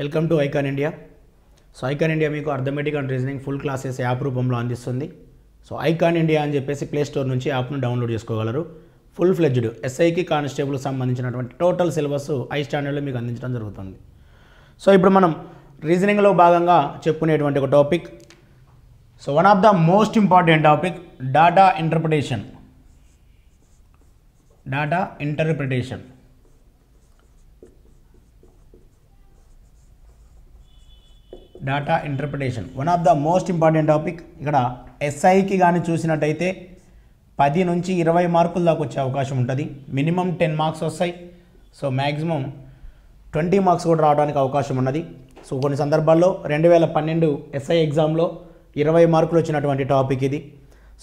welcome to Icon India so Icon India మీకు arithmetic and reasoning full classes app రూపంలో అందిస్తుంది so Icon India అని చెప్పేసి play store నుంచి యాప్ను డౌన్లోడ్ చేసుకోగలరు ఫుల్ ఫ్లెడ్జ్డ్ ఎస్ఐకి కానిస్టేబుల్ సంబంధించినటువంటి టోటల్ సిలబస్ ఐ స్టాండర్డ్లో మీకు అందించడం జరుగుతుంది సో ఇప్పుడు మనం రీజనింగ్లో భాగంగా చెప్పుకునేటువంటి ఒక topic so one of the most important topic data interpretation data interpretation data interpretation one of the most important topic ఇక్కడ ఎస్ఐకి కానీ చూసినట్టయితే పది నుంచి ఇరవై మార్కుల దాకా వచ్చే అవకాశం ఉంటుంది మినిమం టెన్ మార్క్స్ వస్తాయి సో మ్యాక్సిమం ట్వంటీ మార్క్స్ కూడా రావడానికి అవకాశం ఉన్నది సో కొన్ని సందర్భాల్లో రెండు వేల పన్నెండు ఎస్ఐ ఎగ్జామ్లో ఇరవై మార్కులు వచ్చినటువంటి టాపిక్ ఇది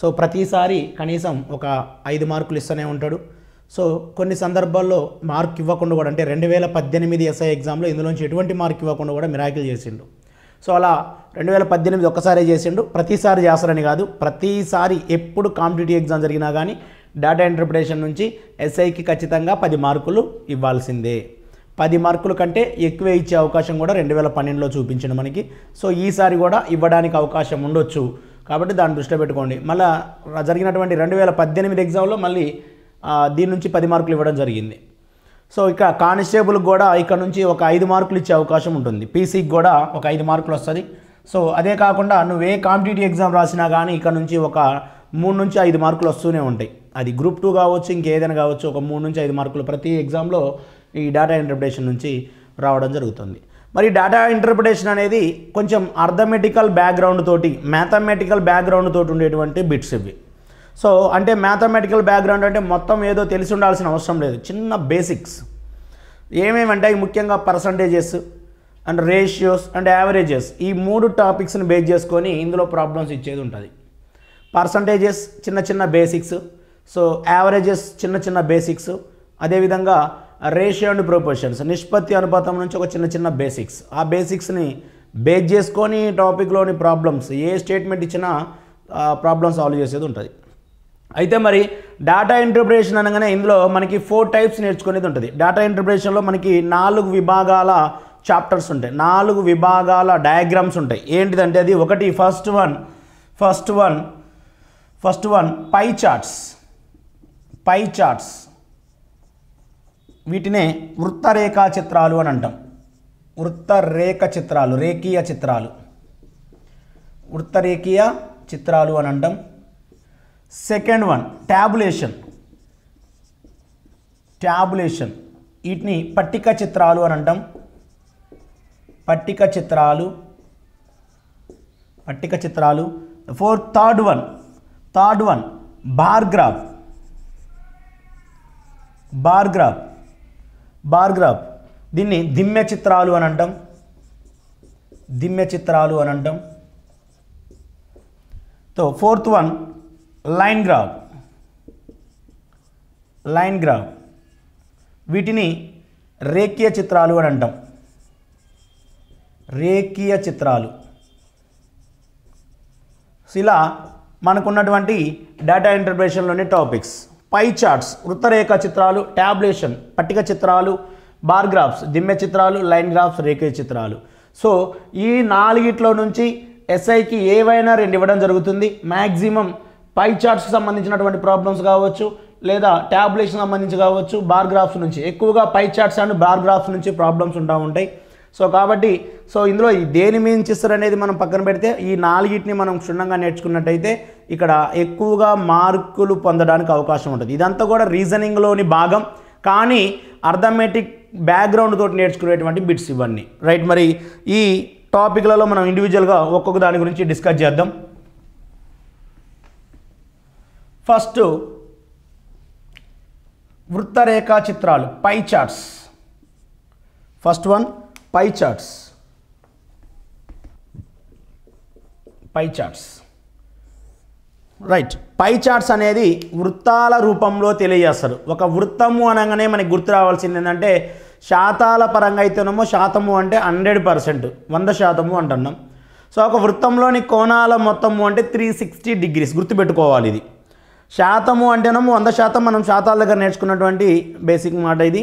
సో ప్రతిసారి కనీసం ఒక ఐదు మార్కులు ఇస్తూనే ఉంటాడు సో కొన్ని సందర్భాల్లో మార్క్ ఇవ్వకుండా కూడా అంటే రెండు వేల పద్దెనిమిది ఎస్ఐ ఎగ్జామ్లో ఇందులోంచి ఎటువంటి మార్క్ ఇవ్వకుండా కూడా మిరాకిల్ చేసిండు సో అలా రెండు వేల పద్దెనిమిది ఒక్కసారే చేసిండు ప్రతిసారి చేస్తారని కాదు ప్రతిసారి ఎప్పుడు కాంపిటేటివ్ ఎగ్జామ్ జరిగినా కానీ డేటా ఇంటర్ప్రిటేషన్ నుంచి ఎస్ఐకి ఖచ్చితంగా పది మార్కులు ఇవ్వాల్సిందే పది మార్కుల కంటే ఎక్కువే ఇచ్చే అవకాశం కూడా రెండు వేల పన్నెండులో చూపించండి మనకి సో ఈసారి కూడా ఇవ్వడానికి అవకాశం ఉండొచ్చు కాబట్టి దాన్ని దృష్టిలో పెట్టుకోండి మళ్ళీ జరిగినటువంటి రెండు వేల పద్దెనిమిది ఎగ్జామ్లో మళ్ళీ దీని నుంచి పది మార్కులు ఇవ్వడం జరిగింది సో ఇక కానిస్టేబుల్కి కూడా ఇక్కడ నుంచి ఒక ఐదు మార్కులు ఇచ్చే అవకాశం ఉంటుంది పీసీకి కూడా ఒక ఐదు మార్కులు వస్తుంది సో అదే కాకుండా నువ్వు ఏ కాంపిటేటివ్ ఎగ్జామ్ రాసినా కానీ ఇక్కడ నుంచి ఒక మూడు నుంచి ఐదు మార్కులు వస్తూనే ఉంటాయి అది గ్రూప్ టూ కావచ్చు ఇంకేదైనా కావచ్చు ఒక మూడు నుంచి ఐదు మార్కులు ప్రతి ఎగ్జామ్లో ఈ డేటా ఇంటర్ప్రిటేషన్ నుంచి రావడం జరుగుతుంది మరి డేటా ఇంటర్ప్రిటేషన్ అనేది కొంచెం అర్థమెటికల్ బ్యాక్గ్రౌండ్ తోటి మ్యాథమెటికల్ బ్యాక్గ్రౌండ్ తోటి ఉండేటువంటి బిట్స్ ఇవి సో అంటే మ్యాథమెటికల్ బ్యాక్గ్రౌండ్ అంటే మొత్తం ఏదో తెలిసి ఉండాల్సిన అవసరం లేదు చిన్న బేసిక్స్ ఏమేమంటే ముఖ్యంగా percentages and ratios and averages ఈ మూడు టాపిక్స్ని బేస్ చేసుకొని ఇందులో ప్రాబ్లమ్స్ ఇచ్చేది ఉంటుంది పర్సంటేజెస్ చిన్న చిన్న బేసిక్స్ సో యావరేజెస్ చిన్న చిన్న బేసిక్స్ అదేవిధంగా రేషియో అండ్ ప్రొపోర్షన్స్ నిష్పత్తి అనుపాతం నుంచి ఒక చిన్న చిన్న బేసిక్స్ ఆ బేసిక్స్ని బేస్ చేసుకొని టాపిక్లోని ప్రాబ్లమ్స్ ఏ స్టేట్మెంట్ ఇచ్చినా ప్రాబ్లమ్ సాల్వ్ చేసేది ఉంటుంది అయితే మరి డేటా ఇంటర్ప్రిటేషన్ అనగానే ఇందులో మనకి ఫోర్ టైప్స్ నేర్చుకునేది ఉంటుంది డేటా ఇంటర్ప్రిటేషన్లో మనకి నాలుగు విభాగాల చాప్టర్స్ ఉంటాయి నాలుగు విభాగాల డయాగ్రామ్స్ ఉంటాయి ఏంటిదంటే అది ఒకటి first one first one first one pie charts pie charts వీటినే వృత్తరేఖా చిత్రాలు అని అంటాం వృత్తరేఖ చిత్రాలు రేఖీయ చిత్రాలు వృత్తరేఖీయ చిత్రాలు అని అంటాం సెకండ్ వన్ ట్యాబులేషన్ ట్యాబులేషన్ వీటిని పట్టిక చిత్రాలు అని అంటాం పట్టిక చిత్రాలు పట్టిక చిత్రాలు four third one third one bar graph bar graph bar graph దీన్ని దిమ్మ చిత్రాలు అని అంటాం దిమ్మ చిత్రాలు అని అంటాం తో fourth one line graph line graph వీటిని రేఖీయ చిత్రాలు అని అంటాం రేఖీయ చిత్రాలు ఇలా మనకున్నటువంటి డేటా ఇంటర్ప్రేషన్లోని టాపిక్స్ పై చార్ట్స్ వృత్తరేఖ చిత్రాలు ట్యాబ్లేషన్ పట్టిక చిత్రాలు బార్ గ్రాఫ్స్ దిమ్మె చిత్రాలు లైన్ గ్రాఫ్స్ రేఖీయ చిత్రాలు సో ఈ నాలుగిట్లో నుంచి ఎస్ఐకి ఏవైనా రెండు ఇవ్వడం జరుగుతుంది మ్యాక్సిమం పై చార్ట్స్కి సంబంధించినటువంటి ప్రాబ్లమ్స్ కావచ్చు లేదా ట్యాబ్లెట్స్ సంబంధించి కావచ్చు బార్ గ్రాఫ్స్ నుంచి ఎక్కువగా pie charts and bar graphs నుంచి ప్రాబ్లమ్స్ ఉంటా ఉంటాయి సో కాబట్టి సో ఇందులో దేని మించి అనేది మనం పక్కన పెడితే ఈ నాలుగింటిని మనం క్షుణ్ణంగా నేర్చుకున్నట్టయితే ఇక్కడ ఎక్కువగా మార్కులు పొందడానికి అవకాశం ఉంటుంది ఇదంతా కూడా రీజనింగ్లోని భాగం కానీ అర్థమెటిక్ బ్యాక్గ్రౌండ్ తోటి నేర్చుకునేటువంటి బిట్స్ ఇవన్నీ రైట్ మరి ఈ టాపిక్లలో మనం ఇండివిజువల్గా ఒక్కొక్క దాని గురించి డిస్కస్ చేద్దాం ఫస్ట్ వృత్తరేఖా చిత్రాలు pie charts first one pie charts pie charts right pie charts అనేది వృత్తాల రూపంలో తెలియజేస్తారు ఒక వృత్తము అనగానే మనకి గుర్తు రావాల్సింది ఏంటంటే శాతాల పరంగా అయితేనేమో శాతము అంటే హండ్రెడ్ పర్సెంట్ వంద శాతము అంటున్నాం సో ఒక వృత్తంలోని కోణాల మొత్తము అంటే త్రీ సిక్స్టీ డిగ్రీస్ గుర్తుపెట్టుకోవాలి ఇది శాతము అంటేనేమో వంద శాతం మనం శాతాల దగ్గర నేర్చుకున్నటువంటి బేసిక్ మాట ఇది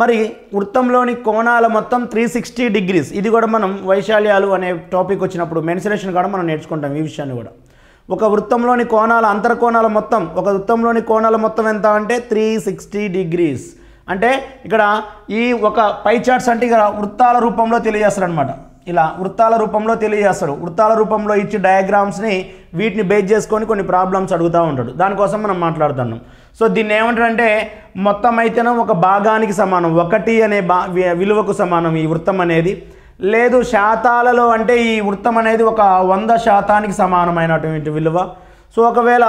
మరి వృత్తంలోని కోణాల మొత్తం త్రీ సిక్స్టీ డిగ్రీస్ ఇది కూడా మనం వైశాల్యాలు అనే టాపిక్ వచ్చినప్పుడు మెన్సిలేషన్ కూడా మనం నేర్చుకుంటాం ఈ విషయాన్ని కూడా ఒక వృత్తంలోని కోణాల కోణాల మొత్తం ఒక వృత్తంలోని కోణాల మొత్తం ఎంత అంటే త్రీ సిక్స్టీ డిగ్రీస్ అంటే ఇక్కడ ఈ ఒక పై చార్ట్స్ అంటే ఇక్కడ వృత్తాల రూపంలో తెలియజేస్తారనమాట ఇలా వృత్తాల రూపంలో తెలియజేస్తాడు వృత్తాల రూపంలో ఇచ్చి డయాగ్రామ్స్ని వీటిని బేస్ చేసుకొని కొన్ని ప్రాబ్లమ్స్ అడుగుతూ ఉంటాడు దానికోసం మనం మాట్లాడుతున్నాం సో దీన్ని ఏమంటారంటే మొత్తం అయితేనే ఒక భాగానికి సమానం ఒకటి అనే బా విలువకు సమానం ఈ వృత్తం అనేది లేదు శాతాలలో అంటే ఈ వృత్తం అనేది ఒక వంద శాతానికి సమానమైనటువంటి విలువ సో ఒకవేళ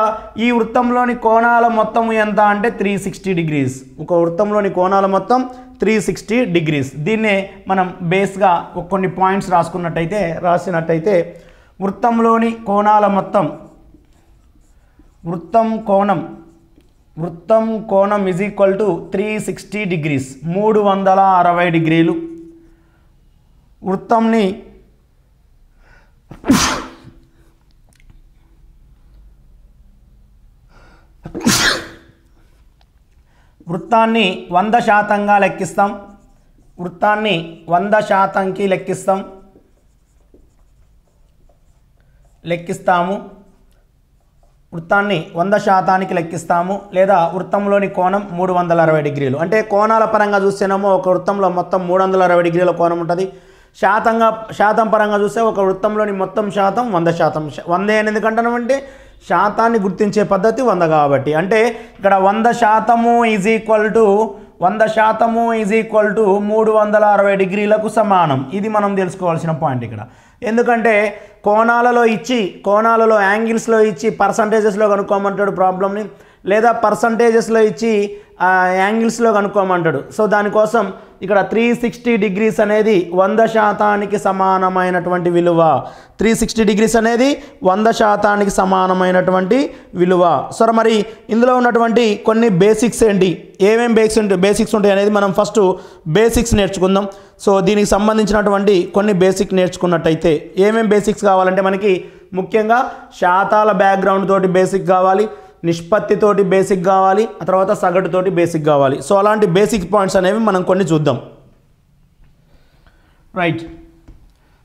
ఈ వృత్తంలోని కోణాల మొత్తం ఎంత అంటే త్రీ సిక్స్టీ డిగ్రీస్ ఒక వృత్తంలోని కోణాల మొత్తం త్రీ సిక్స్టీ డిగ్రీస్ దీన్నే మనం బేస్గా కొన్ని పాయింట్స్ రాసుకున్నట్టయితే రాసినట్టయితే వృత్తంలోని కోణాల మొత్తం వృత్తం కోణం వృత్తం కోణం is equal to three sixty degrees మూడు వందల అరవై డిగ్రీలు వృత్తంని you వృత్తాన్ని వంద శాతంగా లెక్కిస్తాం వృత్తాన్ని వంద శాతంకి లెక్కిస్తాం లెక్కిస్తాము వృత్తాన్ని వంద శాతానికి లెక్కిస్తాము లేదా వృత్తంలోని కోణం మూడు వందల అరవై డిగ్రీలు అంటే కోణాల పరంగా చూస్తేనేమో ఒక వృత్తంలో మొత్తం మూడు వందల అరవై డిగ్రీల కోణం ఉంటుంది శాతంగా శాతం పరంగా చూస్తే ఒక వృత్తంలోని మొత్తం శాతం వంద శాతం వంద ఎందుకంటామంటే శాతాన్ని గుర్తించే పద్ధతి వంద కాబట్టి అంటే ఇక్కడ వంద శాతము ఈజ్ ఈక్వల్ టు వంద శాతము ఈజ్ ఈక్వల్ టు మూడు వందల అరవై డిగ్రీలకు సమానం ఇది మనం తెలుసుకోవాల్సిన పాయింట్ ఇక్కడ ఎందుకంటే కోణాలలో ఇచ్చి కోణాలలో యాంగిల్స్లో ఇచ్చి పర్సంటేజెస్లో కనుక్కోమంటాడు ప్రాబ్లమ్ని లేదా పర్సంటేజెస్లో ఇచ్చి యాంగిల్స్లో కనుక్కోమంటాడు సో దానికోసం ఇక్కడ త్రీ సిక్స్టీ డిగ్రీస్ అనేది వంద శాతానికి సమానమైనటువంటి విలువ త్రీ సిక్స్టీ డిగ్రీస్ అనేది వంద శాతానికి సమానమైనటువంటి విలువ సో మరి ఇందులో ఉన్నటువంటి కొన్ని బేసిక్స్ ఏంటి ఏమేమి బేసిక్స్ ఉంటాయి బేసిక్స్ ఉంటాయి అనేది మనం ఫస్ట్ బేసిక్స్ నేర్చుకుందాం సో దీనికి సంబంధించినటువంటి కొన్ని బేసిక్ నేర్చుకున్నట్టయితే ఏమేమి బేసిక్స్ కావాలంటే మనకి ముఖ్యంగా శాతాల బ్యాక్గ్రౌండ్ తోటి బేసిక్ కావాలి నిష్పత్తితోటి బేసిక్ కావాలి ఆ తర్వాత సగటుతోటి బేసిక్ కావాలి సో అలాంటి బేసిక్ పాయింట్స్ అనేవి మనం కొన్ని చూద్దాం రైట్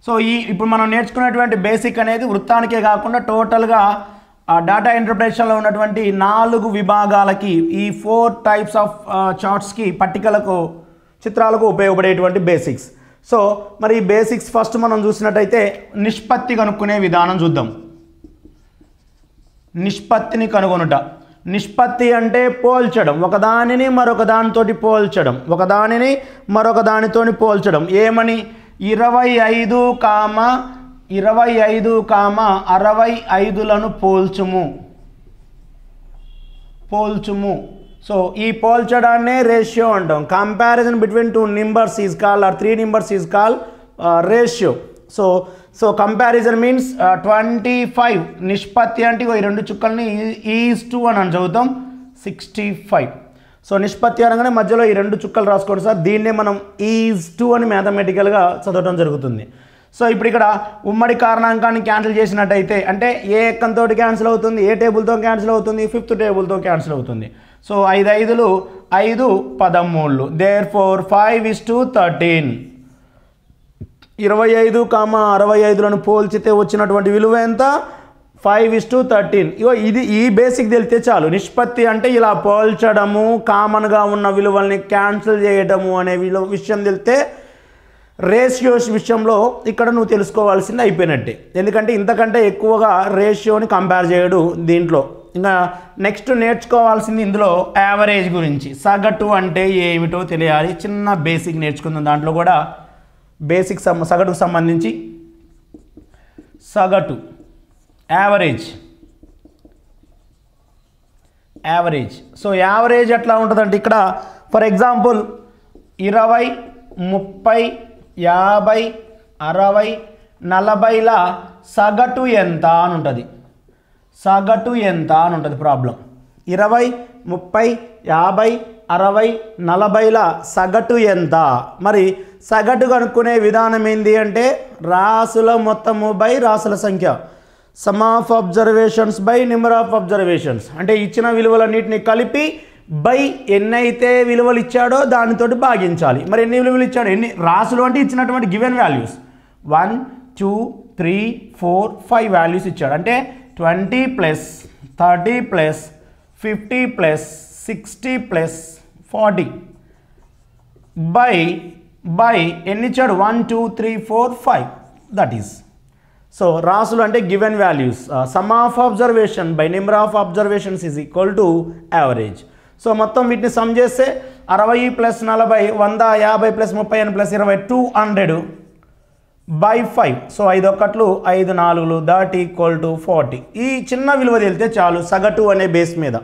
సో ఈ ఇప్పుడు మనం నేర్చుకున్నటువంటి బేసిక్ అనేది వృత్తానికే కాకుండా టోటల్గా డేటా ఇంటర్ప్రిటేషన్లో ఉన్నటువంటి నాలుగు విభాగాలకి ఈ ఫోర్ టైప్స్ ఆఫ్ చార్ట్స్కి పట్టికలకు చిత్రాలకు ఉపయోగపడేటువంటి బేసిక్స్ సో మరి ఈ బేసిక్స్ ఫస్ట్ మనం చూసినట్టయితే నిష్పత్తి కనుక్కునే విధానం చూద్దాం నిష్పత్తిని కనుగొనుట నిష్పత్తి అంటే పోల్చడం ఒకదానిని మరొక దానితోటి పోల్చడం ఒకదానిని మరొక దానితోని పోల్చడం ఏమని ఇరవై ఐదు కామ ఇరవై ఐదు కామ అరవై ఐదులను పోల్చుము పోల్చుము సో ఈ పోల్చడాన్నే రేషియో అంటాం comparison between two numbers is call or three numbers is call ratio so so comparison means twenty five నిష్పత్తి అంటే ఈ రెండు చుక్కల్ని ఈజ్ టూ అని అని చదువుతాం సిక్స్టీ ఫైవ్ సో నిష్పత్తి అనగానే మధ్యలో ఈ రెండు చుక్కలు రాసుకోండి సార్ దీన్నే మనం ఈజ్ టూ అని మ్యాథమెటికల్గా చదవడం జరుగుతుంది సో ఇప్పుడు ఇక్కడ ఉమ్మడి కారణాంకాన్ని క్యాన్సిల్ చేసినట్టయితే అంటే ఏ ఎక్కంతో క్యాన్సిల్ అవుతుంది ఏ టేబుల్తో క్యాన్సిల్ అవుతుంది ఫిఫ్త్ టేబుల్తో క్యాన్సిల్ అవుతుంది సో ఐదు ఐదులు ఐదు పదమూళ్ళు therefore five is to thirteen ఇరవై ఐదు కామ అరవై ఐదులను పోల్చితే వచ్చినటువంటి విలువ ఎంత ఫైవ్ ఇస్ టు థర్టీన్ ఇగో ఇది ఈ బేసిక్ తెలితే చాలు నిష్పత్తి అంటే ఇలా పోల్చడము కామన్గా ఉన్న విలువల్ని క్యాన్సిల్ చేయడము అనే విలువ విషయం తెలితే రేషియోస్ విషయంలో ఇక్కడ నువ్వు తెలుసుకోవాల్సింది అయిపోయినట్టే ఎందుకంటే ఇంతకంటే ఎక్కువగా రేషియోని కంపేర్ చేయడు దీంట్లో ఇంకా నెక్స్ట్ నేర్చుకోవాల్సింది ఇందులో యావరేజ్ గురించి సగటు అంటే ఏమిటో తెలియాలి చిన్న బేసిక్ నేర్చుకుందాం దాంట్లో కూడా బేసిక్ సమ్ సగటుకు సంబంధించి సగటు యావరేజ్ యావరేజ్ సో యావరేజ్ ఎట్లా ఉంటుందంటే ఇక్కడ ఫర్ ఎగ్జాంపుల్ ఇరవై ముప్పై యాభై అరవై నలభైల సగటు ఎంత అని ఉంటుంది సగటు ఎంత అని ఉంటుంది ప్రాబ్లం ఇరవై ముప్పై యాభై అరవై నలభైల సగటు ఎంత మరి సగటు కనుక్కునే విధానం ఏంటి అంటే రాసుల మొత్తము బై రాసుల సంఖ్య sum of observations by number of observations అంటే ఇచ్చిన విలువలన్నింటినీ కలిపి బై ఎన్నైతే విలువలు ఇచ్చాడో దానితోటి భాగించాలి మరి ఎన్ని విలువలు ఇచ్చాడు ఎన్ని రాసులు అంటే ఇచ్చినటువంటి given values one two three four five values ఇచ్చాడు అంటే twenty plus thirty plus fifty plus sixty plus forty by by ఎన్ని ఇచ్చాడు one two three four five that is so రాసులు అంటే given values sum of observation by number of observations is equal to average so మొత్తం వీటిని some చేస్తే అరవై plus నలభై వంద యాభై ప్లస్ ముప్పై ఎనిమిది ప్లస్ ఇరవై two hundred by five so ఐదు ఒక్కట్లు ఐదు నాలుగులు దాట్ ఈక్వల్ టు ఫార్టీ ఈ చిన్న విలువ తెలితే చాలు సగటు అనే బేస్ మీద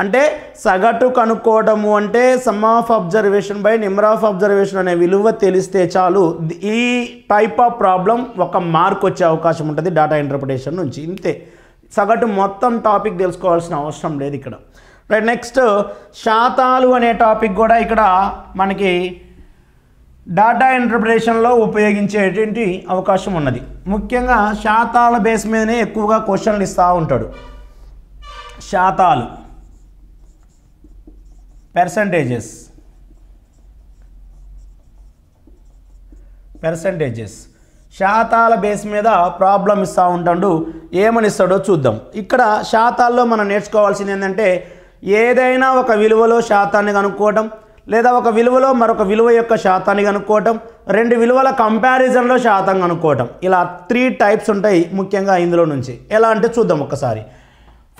అంటే సగటు కనుక్కోవడము అంటే sum of observation by number of observation అనే విలువ తెలిస్తే చాలు ఈ టైప్ ఆఫ్ ప్రాబ్లం ఒక మార్క్ వచ్చే అవకాశం ఉంటుంది డేటా ఇంటర్ప్రిటేషన్ నుంచి ఇంతే సగటు మొత్తం టాపిక్ తెలుసుకోవాల్సిన అవసరం లేదు ఇక్కడ రైట్ నెక్స్ట్ శాతాలు అనే టాపిక్ కూడా ఇక్కడ మనకి డేటా ఇంటర్ప్రిటేషన్లో ఉపయోగించేటువంటి అవకాశం ఉన్నది ముఖ్యంగా శాతాల బేస్ మీదనే ఎక్కువగా క్వశ్చన్లు ఇస్తూ ఉంటాడు శాతాలు పెర్సంటేజెస్ పెర్సంటేజెస్ శాతాల బేస్ మీద ప్రాబ్లం ఇస్తూ ఉంటాడు ఏమని ఇస్తాడో చూద్దాం ఇక్కడ శాతాల్లో మనం నేర్చుకోవాల్సింది ఏంటంటే ఏదైనా ఒక విలువలో శాతాన్ని కనుక్కోవటం లేదా ఒక విలువలో మరొక విలువ యొక్క శాతాన్ని కనుక్కోవటం రెండు విలువల కంపారిజన్లో శాతం కనుక్కోవటం ఇలా త్రీ టైప్స్ ఉంటాయి ముఖ్యంగా ఇందులో నుంచి ఎలా అంటే చూద్దాం ఒక్కసారి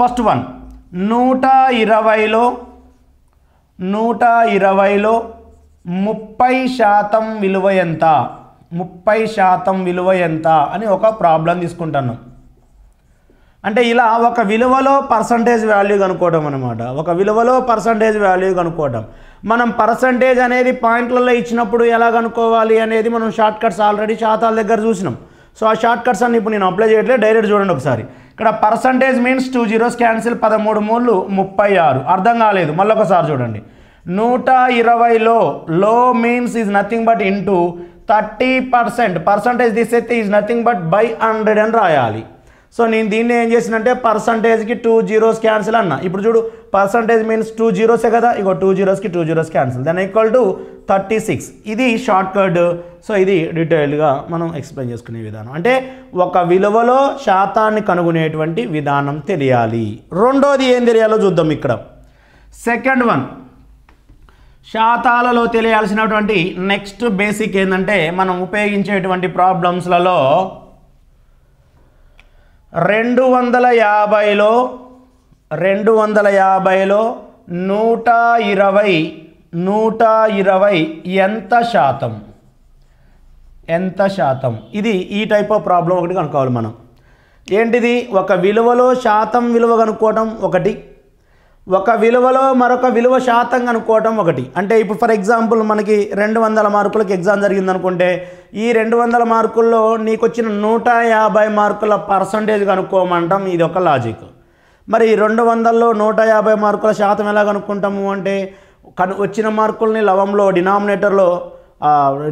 ఫస్ట్ వన్ నూట ఇరవైలో నూట ఇరవైలో ముప్పై శాతం విలువ ఎంత ముప్పై శాతం విలువ ఎంత అని ఒక ప్రాబ్లం తీసుకుంటాను అంటే ఇలా ఒక విలువలో పర్సంటేజ్ వాల్యూ కనుక్కోవడం అనమాట ఒక విలువలో పర్సంటేజ్ వాల్యూ కనుక్కోవడం మనం పర్సంటేజ్ అనేది పాయింట్లలో ఇచ్చినప్పుడు ఎలా కనుక్కోవాలి అనేది మనం షార్ట్ కట్స్ ఆల్రెడీ శాతాల దగ్గర చూసినాం సో ఆ షార్ట్ కట్స్ అన్ని ఇప్పుడు నేను అప్లై చేయట్లేదు డైరెక్ట్ చూడండి ఒకసారి ఇక్కడ percentage means two zeros cancel పదమూడు మూడు ముప్పై ఆరు అర్థం కాలేదు మళ్ళొకసారి చూడండి నూట ఇరవైలో లో means is nothing but into thirty percent percentage తీసేస్తే is nothing but by hundred అని రాయాలి సో నేను దీన్ని ఏం చేసినంటే పర్సంటేజ్కి టూ జీరోస్ క్యాన్సిల్ అన్న ఇప్పుడు చూడు పర్సంటేజ్ మీన్స్ టూ జీరోసే కదా ఇగో టూ జీరోస్కి టూ జీరోస్ క్యాన్సిల్ దాని ఈక్వల్ టు థర్టీ సిక్స్ ఇది షార్ట్ కట్ సో ఇది డీటెయిల్గా మనం ఎక్స్ప్లెయిన్ చేసుకునే విధానం అంటే ఒక విలువలో శాతాన్ని కనుగొనేటువంటి విధానం తెలియాలి రెండోది ఏం తెలియాలో చూద్దాం ఇక్కడ సెకండ్ వన్ శాతాలలో తెలియాల్సినటువంటి నెక్స్ట్ బేసిక్ ఏంటంటే మనం ఉపయోగించేటువంటి ప్రాబ్లమ్స్లలో రెండు వందల యాభైలో రెండు వందల యాభైలో నూట ఇరవై నూట ఇరవై ఎంత శాతం ఎంత శాతం ఇది ఈ టైప్ ఆఫ్ ప్రాబ్లం ఒకటి కనుక్కోవాలి మనం ఏంటిది ఒక విలువలో శాతం విలువ కనుక్కోవడం ఒకటి ఒక విలువలో మరొక విలువ శాతం అనుకోవటం ఒకటి అంటే ఇప్పుడు ఫర్ ఎగ్జాంపుల్ మనకి రెండు వందల మార్కులకు ఎగ్జామ్ జరిగిందనుకుంటే ఈ రెండు వందల మార్కుల్లో నీకు వచ్చిన నూట యాభై మార్కుల పర్సంటేజ్ కనుక్కోమంటాం ఇది ఒక లాజిక్ మరి రెండు వందల్లో నూట యాభై మార్కుల శాతం ఎలా కనుక్కుంటాము అంటే కను వచ్చిన మార్కుల్ని లవంలో డినామినేటర్లో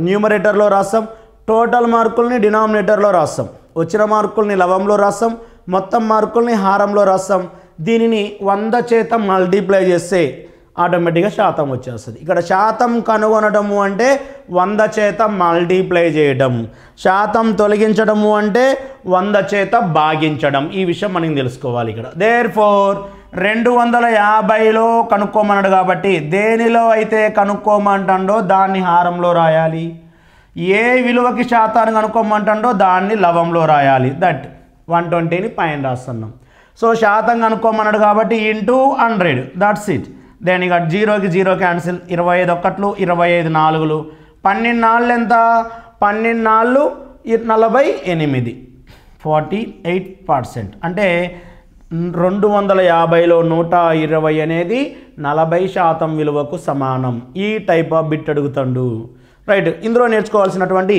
న్యూమరేటర్లో రాస్తాం టోటల్ మార్కుల్ని డినామినేటర్లో రాస్తాం వచ్చిన మార్కుల్ని లవంలో రాస్తాం మొత్తం మార్కుల్ని హారంలో రాస్తాం దీనిని వంద చేత మల్టిప్లై చేస్తే ఆటోమేటిక్గా శాతం వచ్చేస్తుంది ఇక్కడ శాతం కనుగొనడము అంటే వంద చేత మల్టిప్లై చేయడం శాతం తొలగించడము అంటే వంద చేత భాగించడం ఈ విషయం మనకి తెలుసుకోవాలి ఇక్కడ దేర్ ఫోర్ రెండు వందల యాభైలో కనుక్కోమన్నాడు కాబట్టి దేనిలో అయితే కనుక్కోమంటాడో దాన్ని హారంలో రాయాలి ఏ విలువకి శాతాన్ని కనుక్కోమంటాడో దాన్ని లవంలో రాయాలి దట్ వన్ ట్వంటీని పైన రాస్తున్నాం సో శాతం కనుక్కోమన్నాడు కాబట్టి into hundred that's it then ఇక జీరోకి జీరో క్యాన్సిల్ ఇరవై ఐదు ఒక్కట్లు ఇరవై ఐదు నాలుగులు పన్నెండు నాళ్ళు ఎంత పన్నెండు నాళ్ళు నలభై ఎనిమిది ఫార్టీ ఎయిట్ పర్సెంట్ అంటే రెండు వందల యాభైలో నూట ఇరవై అనేది నలభై శాతం విలువకు సమానం ఈ టైప్ ఆఫ్ బిట్ అడుగుతాడు రైట్ ఇందులో నేర్చుకోవాల్సినటువంటి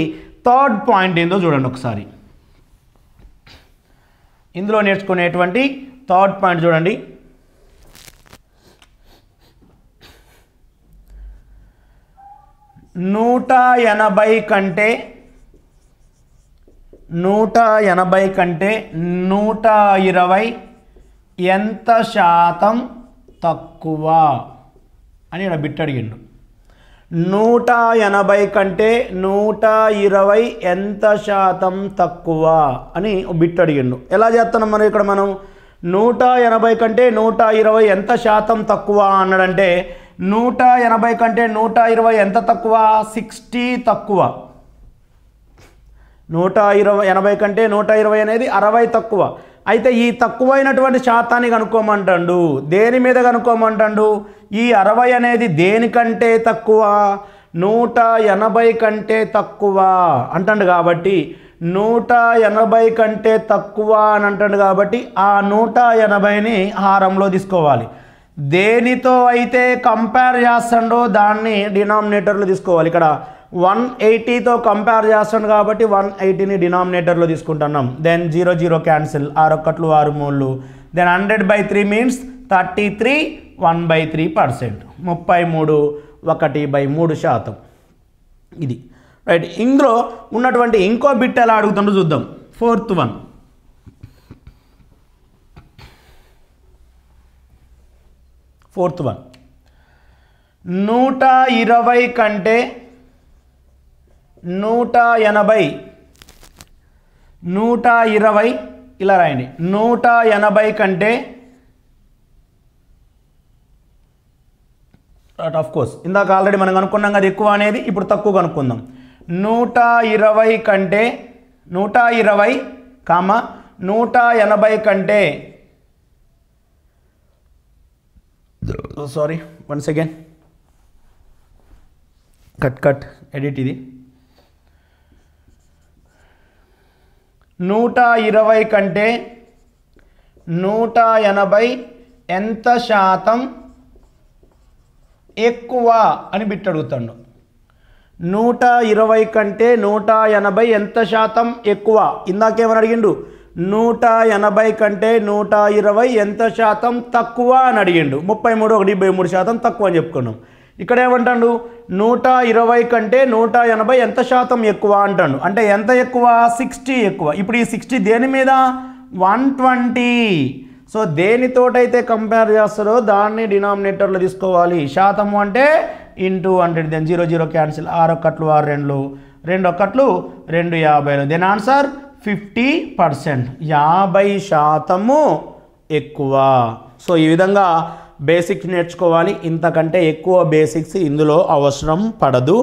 థర్డ్ పాయింట్ ఏందో చూడండి ఒకసారి ఇందులో నేర్చుకునేటువంటి థర్డ్ పాయింట్ చూడండి నూట ఎనభై కంటే నూట ఎనభై కంటే నూట ఇరవై ఎంత శాతం తక్కువ అని ఇక్కడ బిట్ అడిగిండు నూట ఎనభై కంటే నూట ఇరవై ఎంత శాతం తక్కువ అని బిట్ అడిగిండు ఎలా చేస్తున్నాం మనం ఇక్కడ మనం నూట ఎనభై కంటే నూట ఇరవై ఎంత శాతం తక్కువ అన్నాడంటే నూట ఎనభై కంటే నూట ఇరవై ఎంత తక్కువ సిక్స్టీ తక్కువ నూట ఇరవై ఎనభై కంటే నూట ఇరవై అనేది అరవై తక్కువ అయితే ఈ తక్కువైనటువంటి శాతాన్ని కనుక్కోమంటాడు దేని మీద కనుక్కోమంటాడు ఈ అరవై అనేది దేనికంటే తక్కువ నూట ఎనభై కంటే తక్కువ అంటాడు కాబట్టి నూట ఎనభై కంటే తక్కువ అని అంటాడు కాబట్టి ఆ నూట ఎనభైని హారంలో తీసుకోవాలి దేనితో అయితే కంపేర్ చేస్తాడో దాన్ని డినామినేటర్లు తీసుకోవాలి ఇక్కడ వన్ ఎయిటీతో కంపేర్ చేస్తాను కాబట్టి వన్ ఎయిటీని డినామినేటర్లో తీసుకుంటున్నాం దెన్ జీరో జీరో క్యాన్సిల్ ఆరొక్కట్లు ఆరు మూళ్ళు then hundred by three means thirty three one by three percent ముప్పై మూడు ఒకటి బై మూడు శాతం ఇది రైట్ ఇందులో ఉన్నటువంటి ఇంకో బిట్ ఎలా అడుగుతుండో చూద్దాం ఫోర్త్ వన్ ఫోర్త్ వన్ నూట ఇరవై కంటే నూట ఎనభై నూట ఇరవై ఇలా రాయండి నూట ఎనభై కంటే ఆఫ్ కోర్స్ ఇందాక ఆల్రెడీ మనం కనుక్కున్నాం కదా ఎక్కువ అనేది ఇప్పుడు తక్కువ కనుక్కుందాం నూట ఇరవై కంటే నూట ఇరవై కామ నూట ఎనభై కంటే sorry once again cut cut edit ఇది నూట ఇరవై కంటే నూట ఎనభై ఎంత శాతం ఎక్కువ అని బిట్టడుగుతాడు నూట ఇరవై కంటే నూట ఎనభై ఎంత శాతం ఎక్కువ ఇందాకేమని అడిగిండు నూట ఎనభై కంటే నూట ఇరవై ఎంత శాతం తక్కువ అని అడిగిండు ముప్పై మూడు ఒక డెబ్బై మూడు శాతం తక్కువ అని చెప్పుకున్నాం ఇక్కడ ఏమంటాడు నూట ఇరవై కంటే నూట ఎనభై ఎంత శాతం ఎక్కువ అంటాడు అంటే ఎంత ఎక్కువ సిక్స్టీ ఎక్కువ ఇప్పుడు ఈ సిక్స్టీ దేని మీద వన్ ట్వంటీ సో దేనితోటైతే కంపేర్ చేస్తారో దాన్ని డినామినేటర్లో తీసుకోవాలి శాతము అంటే into hundred then zero zero cancel ఆరు ఒక్కట్లు ఆరు రెండు రెండు ఒక్కట్లు రెండు యాభైలు దెన్ ఆన్సర్ ఫిఫ్టీ పర్సెంట్ యాభై శాతము ఎక్కువ సో ఈ విధంగా బేసిక్స్ నేర్చుకోవాలి ఇంతకంటే ఎక్కువ బేసిక్స్ ఇందులో అవసరం పడదు